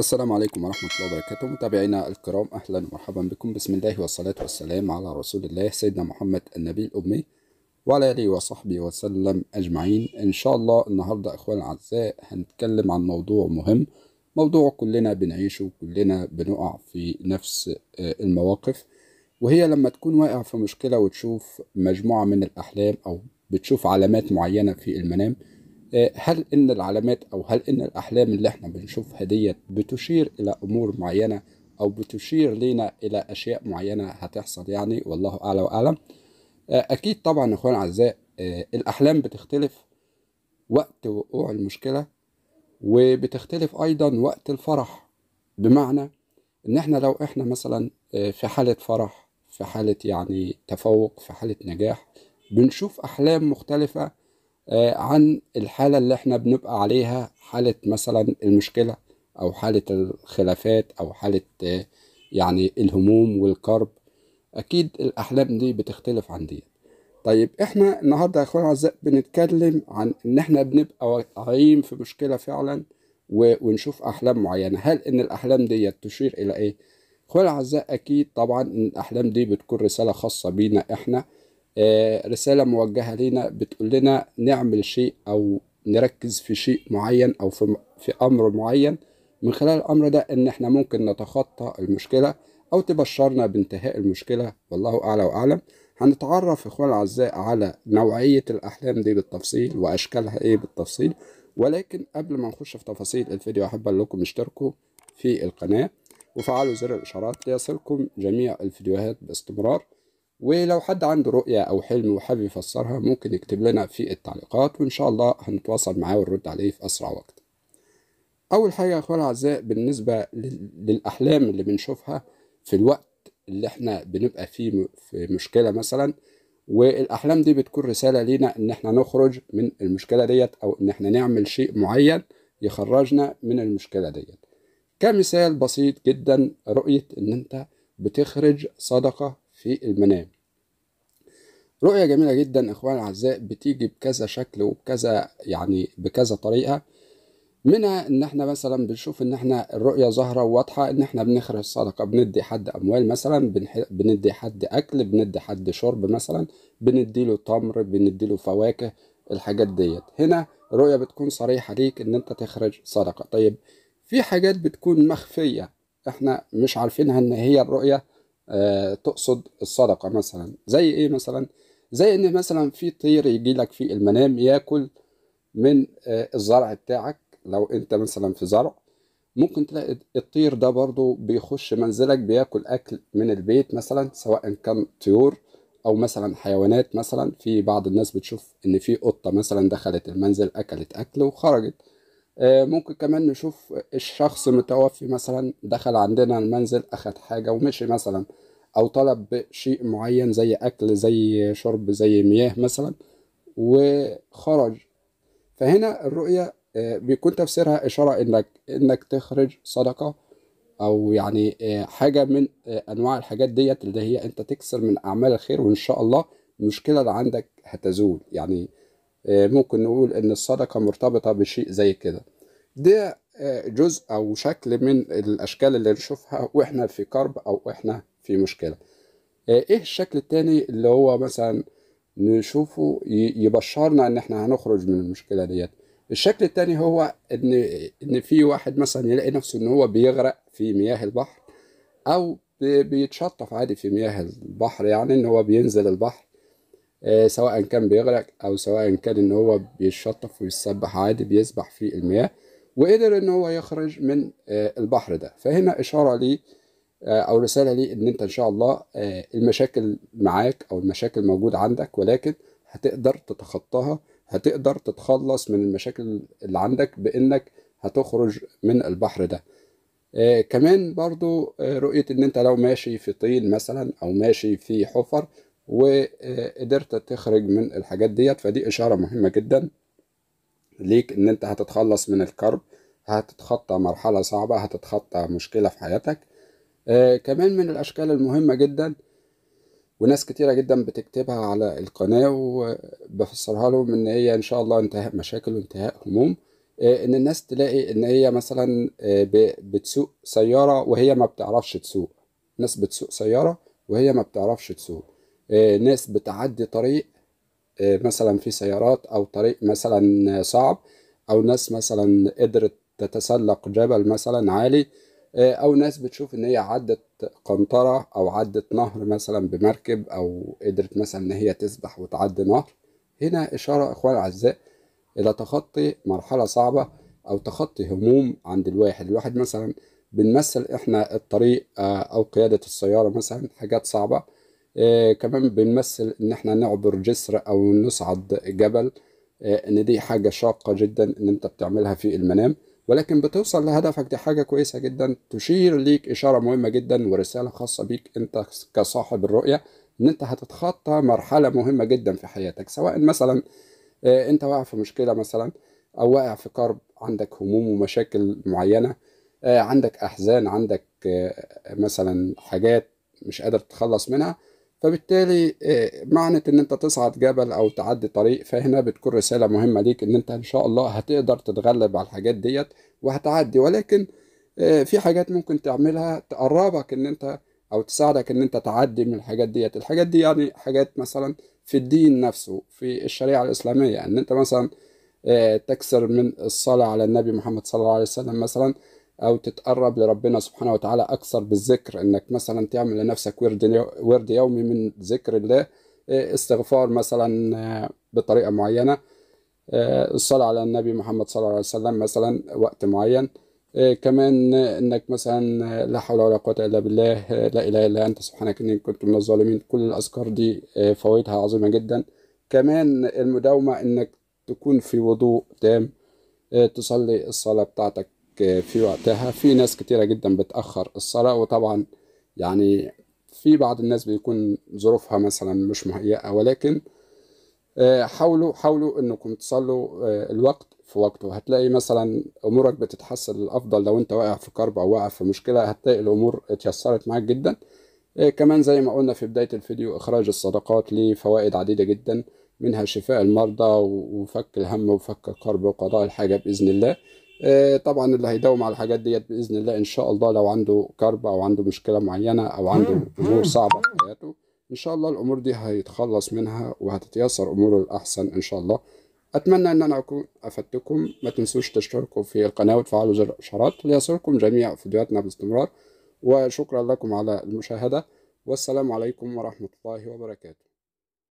السلام عليكم ورحمة الله وبركاته متابعينا الكرام أهلا ومرحبا بكم بسم الله والصلاة والسلام على رسول الله سيدنا محمد النبي الأمي وعلى آله وصحبه وسلم أجمعين إن شاء الله النهاردة أخوان الأعزاء هنتكلم عن موضوع مهم موضوع كلنا بنعيشه كلنا بنقع في نفس آه، المواقف وهي لما تكون واقع في مشكلة وتشوف مجموعة من الأحلام أو بتشوف علامات معينة في المنام آه، هل ان العلامات او هل ان الاحلام اللي احنا بنشوفها ديت بتشير الى امور معينه او بتشير لينا الى اشياء معينه هتحصل يعني والله اعلى واعلم آه، اكيد طبعا يا اخوان اعزاء آه، الاحلام بتختلف وقت وقوع المشكله وبتختلف ايضا وقت الفرح بمعنى ان احنا لو احنا مثلا في حاله فرح في حاله يعني تفوق في حاله نجاح بنشوف احلام مختلفه آه، عن الحالة اللي احنا بنبقى عليها حالة مثلا المشكلة أو حالة الخلافات أو حالة آه، يعني الهموم والكرب أكيد الأحلام دي بتختلف عن دي طيب احنا النهاردة يا اخوانا عزاء بنتكلم عن ان احنا بنبقى واقعين في مشكلة فعلا ونشوف احلام معينة هل ان الاحلام دي تشير الى ايه؟ اخوانا عزاء اكيد طبعا ان الاحلام دي بتكون رسالة خاصة بينا احنا آه، رسالة موجهة لينا بتقول لنا نعمل شيء أو نركز في شيء معين أو في, في أمر معين من خلال الأمر ده إن إحنا ممكن نتخطى المشكلة أو تبشرنا بانتهاء المشكلة والله أعلى وأعلم هنتعرف إخوان الأعزاء على نوعية الأحلام دي بالتفصيل وأشكالها إيه بالتفصيل ولكن قبل ما نخش في تفاصيل الفيديو أحب أقول لكم اشتركوا في القناة وفعلوا زر الإشارات ليصلكم جميع الفيديوهات باستمرار ولو حد عنده رؤية أو حلم وحابب يفسرها ممكن يكتب لنا في التعليقات وإن شاء الله هنتواصل معاه ونرد عليه في أسرع وقت أول حاجة يا أخوان الأعزاء بالنسبة للأحلام اللي بنشوفها في الوقت اللي احنا بنبقى فيه في مشكلة مثلا والأحلام دي بتكون رسالة لينا إن احنا نخرج من المشكلة ديت أو إن احنا نعمل شيء معين يخرجنا من المشكلة ديت كمثال بسيط جدا رؤية إن أنت بتخرج صدقة في المنام رؤية جميلة جدا إخوان الاعزاء بتيجي بكذا شكل وبكذا يعني بكذا طريقة منها ان احنا مثلا بنشوف ان احنا الرؤيه ظاهره وواضحه ان احنا بنخرج صدقه بندي حد اموال مثلا بنح... بندي حد اكل بندي حد شرب مثلا بندي له تمر بندي له فواكه الحاجات ديت هنا الرؤيه بتكون صريحه ليك ان انت تخرج صدقه طيب في حاجات بتكون مخفيه احنا مش عارفينها ان هي الرؤيه آه، تقصد الصدقه مثلا زي ايه مثلا زي ان مثلا في طير يجي لك في المنام ياكل من آه، الزرع بتاعك لو انت مثلا في زرع ممكن تلاقي الطير ده برضو بيخش منزلك بياكل اكل من البيت مثلا سواء كان طيور او مثلا حيوانات مثلا في بعض الناس بتشوف ان في قطه مثلا دخلت المنزل اكلت اكل وخرجت آه، ممكن كمان نشوف الشخص متوفي مثلا دخل عندنا المنزل أخد حاجة ومشي مثلا أو طلب شيء معين زي أكل زي شرب زي مياه مثلا وخرج فهنا الرؤية آه، بيكون تفسيرها إشارة إنك إنك تخرج صدقة أو يعني آه، حاجة من أنواع الحاجات ديت اللي هي أنت تكسر من أعمال الخير وإن شاء الله المشكلة اللي عندك هتزول يعني آه، ممكن نقول ان الصدقه مرتبطه بشيء زي كده ده آه، جزء او شكل من الاشكال اللي نشوفها واحنا في كرب او احنا في مشكله آه، ايه الشكل التاني اللي هو مثلا نشوفه يبشرنا ان احنا هنخرج من المشكله ديت الشكل التاني هو ان ان في واحد مثلا يلاقي نفسه ان هو بيغرق في مياه البحر او بيتشطف عادي في مياه البحر يعني ان هو بينزل البحر آه، سواء كان بيغرق او سواء كان ان هو بيتشطف ويسبح عادي بيسبح في المياه وقدر ان هو يخرج من آه، البحر ده فهنا اشاره ليه آه، او رساله ليه ان انت ان شاء الله المشاكل معاك او المشاكل موجوده عندك ولكن هتقدر تتخطاها هتقدر تتخلص من المشاكل اللي عندك بانك هتخرج من البحر ده آه كمان برضو آه رؤية ان انت لو ماشي في طين مثلا او ماشي في حفر وقدرت تخرج من الحاجات ديت فدي اشاره مهمه جدا ليك ان انت هتتخلص من الكرب هتتخطى مرحله صعبه هتتخطى مشكله في حياتك آه كمان من الاشكال المهمه جدا وناس كتيرة جدا بتكتبها على القناة وبفسرها لهم إن هي إن شاء الله انتهاء مشاكل وانتهاء هموم آه، إن الناس تلاقي إن هي مثلا آه، بتسوق سيارة وهي ما بتعرفش تسوق ناس بتسوق سيارة وهي ما بتعرفش تسوق آه، ناس بتعدي طريق آه، مثلا في سيارات او طريق مثلا صعب او ناس مثلا قدرت تتسلق جبل مثلا عالي آه، او ناس بتشوف ان هي عدت قنطرة او عدت نهر مثلا بمركب او قدرت مثلا ان هي تسبح وتعدي نهر هنا اشارة اخوان الاعزاء الى تخطي مرحلة صعبة او تخطي هموم عند الواحد الواحد مثلا بنمثل احنا الطريق او قيادة السيارة مثلا حاجات صعبة آه، كمان بنمثل ان احنا نعبر جسر او نصعد جبل آه، ان دي حاجة شاقة جدا ان انت بتعملها في المنام ولكن بتوصل لهدفك دي حاجة كويسة جدا تشير ليك إشارة مهمة جدا ورسالة خاصة بيك أنت كصاحب الرؤية إن أنت هتتخطى مرحلة مهمة جدا في حياتك سواء مثلا آه، أنت واقع في مشكلة مثلا أو واقع في كرب عندك هموم ومشاكل معينة عندك أحزان عندك مثلا حاجات مش قادر تتخلص منها فبالتالي آه، معنى ان انت تصعد جبل او تعدي طريق فهنا بتكون رساله مهمه ليك ان انت ان شاء الله هتقدر تتغلب على الحاجات ديت وهتعدي ولكن آه، في حاجات ممكن تعملها تقربك ان انت او تساعدك ان انت تعدي من الحاجات ديت الحاجات دي يعني حاجات مثلا في الدين نفسه في الشريعه الاسلاميه ان انت مثلا آه، تكسر من الصلاه على النبي محمد صلى الله عليه وسلم مثلا او تتقرب لربنا سبحانه وتعالى اكثر بالذكر انك مثلا تعمل لنفسك ورد ورد يومي من ذكر الله آه، استغفار مثلا آه، بطريقه معينه آه، الصلاه على النبي محمد صلى الله عليه وسلم مثلا وقت معين كمان انك مثلا لا حول ولا قوه الا بالله لا اله الا انت سبحانك اني كنت من الظالمين كل الاذكار دي فوائدها عظيمه جدا كمان المداومه انك تكون في وضوء تام تصلي الصلاه بتاعتك في وقتها في ناس كتيرة جدا بتأخر الصلاة وطبعا يعني في بعض الناس بيكون ظروفها مثلا مش مهيئة ولكن آه، حاولوا حاولوا انكم تصلوا آه، الوقت في وقته هتلاقي مثلا امورك بتتحسن الافضل لو انت واقع في كرب او واقع في مشكله هتلاقي الامور اتيسرت معاك جدا آه، كمان زي ما قلنا في بدايه الفيديو اخراج الصدقات ليه فوائد عديده جدا منها شفاء المرضى وفك الهم وفك الكرب وقضاء الحاجه باذن الله آه، طبعا اللي هيداوم على الحاجات ديت باذن الله ان شاء الله لو عنده كرب او عنده مشكله معينه او عنده امور صعبه في حياته ان شاء الله الامور دي هيتخلص منها وهتتيسر اموره الاحسن ان شاء الله اتمنى ان انا اكون افدتكم ما تنسوش تشتركوا في القناه وتفعلوا زر الاشعارات ليصلكم جميع فيديوهاتنا باستمرار وشكرا لكم على المشاهده والسلام عليكم ورحمه الله وبركاته